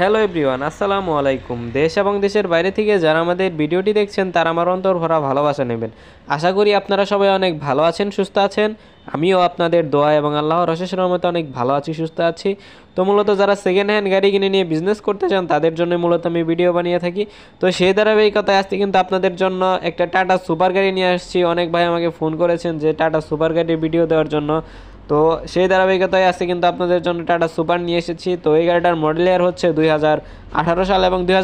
hello everyone আসসালামু আলাইকুম দেশ এবং দেশের বাইরে থেকে যারা আমাদের ভিডিওটি দেখছেন তারা আমার অন্তর ভরা ভালোবাসা নেবেন আশা করি আপনারা সবাই অনেক ভালো আছেন সুস্থ আছেন আমিও আপনাদের দোয়া এবং আল্লাহ অশেষ মতো অনেক ভালো আছি সুস্থ আছি তো মূলত যারা সেকেন্ড হ্যান্ড গাড়ি কিনে নিয়ে বিজনেস করতে চান তাদের জন্য মূলত আমি ভিডিও বানিয়ে থাকি তো সেই ধারাবাহিকতায় আসতে কিন্তু আপনাদের জন্য একটা টাটা সুপার গাড়ি নিয়ে আসছি অনেক ভাই আমাকে ফোন করেছেন যে টাটা সুপার গাড়ির ভিডিও দেওয়ার জন্য তো সেই ধারাবাহিকতায় আছে কিন্তু আপনাদের জন্য টাটা সুপার নিয়ে এসেছি তো এই গাড়িটার মডেল ইয়ার হচ্ছে দুই সাল এবং দুই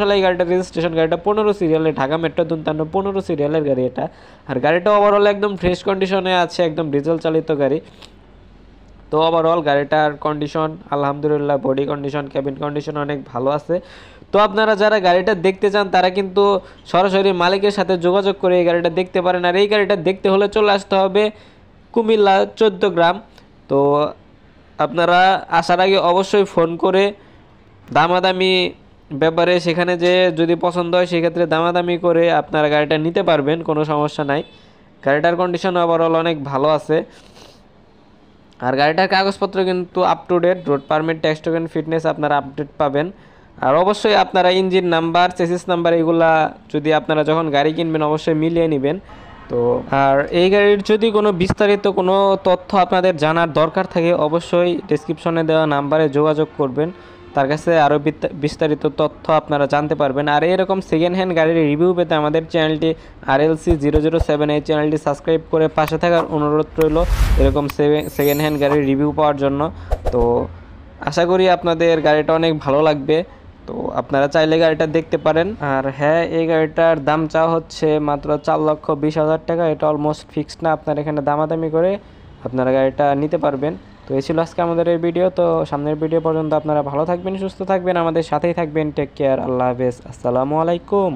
সালে এই গাড়িটা রেজিস্ট্রেশন গাড়িটা পনেরো সিরিয়ালে ঢাকা মেট্রো দুন্তান্ন পনেরো সিরিয়ালের গাড়ি এটা আর গাড়িটা ওভারঅল একদম ফ্রেশ কন্ডিশনে আছে একদম ডিজেল চালিত গাড়ি তো ওভারঅল গাড়িটার কন্ডিশন আলহামদুলিল্লাহ বডি কন্ডিশন ক্যাবিন কন্ডিশন অনেক ভালো আছে তো আপনারা যারা গাড়িটা দেখতে চান তারা কিন্তু সরাসরি মালিকের সাথে যোগাযোগ করে এই গাড়িটা দেখতে পারেন আর এই গাড়িটা দেখতে হলে চলে আসতে হবে কুমিল্লা চৌদ্দগ্রাম তো আপনারা আসার আগে অবশ্যই ফোন করে দামাদামি ব্যাপারে সেখানে যে যদি পছন্দ হয় সেক্ষেত্রে দামাদামি করে আপনারা গাড়িটা নিতে পারবেন কোনো সমস্যা নাই গাড়িটার কন্ডিশন ওভারঅল অনেক ভালো আছে আর গাড়িটার কাগজপত্র কিন্তু up to date road permit tax token fitness আপনারা আপডেট পাবেন আর অবশ্যই আপনারা ইঞ্জিন নাম্বার চেসিস নাম্বার এগুলা যদি আপনারা যখন গাড়ি কিনবেন অবশ্যই মিলিয়ে নেবেন তো আর এই গাড়ির যদি কোনো বিস্তারিত কোনো তথ্য আপনাদের জানার দরকার থাকে অবশ্যই ডিসক্রিপশনে দেওয়া নাম্বারে যোগাযোগ করবেন তার কাছে আরও বিস্তারিত তথ্য আপনারা জানতে পারবেন আর এরকম সেকেন্ড হ্যান্ড গাড়ির রিভিউ পেতে আমাদের চ্যানেলটি R L C zero zero seven এই চ্যানেলটি সাবস্ক্রাইব করে পাশে থাকার অনুরোধ রইল এরকম সেকেন্ড হ্যান্ড গাড়ির রিভিউ পাওয়ার জন্য তো আশা করি আপনাদের গাড়িটা অনেক ভালো লাগবে তো আপনারা চাইলে গাড়িটা দেখতে পারেন আর হ্যাঁ এই গাড়িটার দাম চা হচ্ছে মাত্র চার লক্ষ বিশ হাজার টাকা এটা অলমোস্ট ফিক্সড না আপনার এখানে দামাদামি করে আপনারা গাড়িটা নিতে পারবেন তো এই ছিল আজকে আমাদের এই ভিডিও তো সামনের ভিডিও পর্যন্ত আপনারা ভালো থাকবেন সুস্থ থাকবেন আমাদের সাথেই থাকবেন টেক কেয়ার আল্লাহ হাফেজ আসসালামু আলাইকুম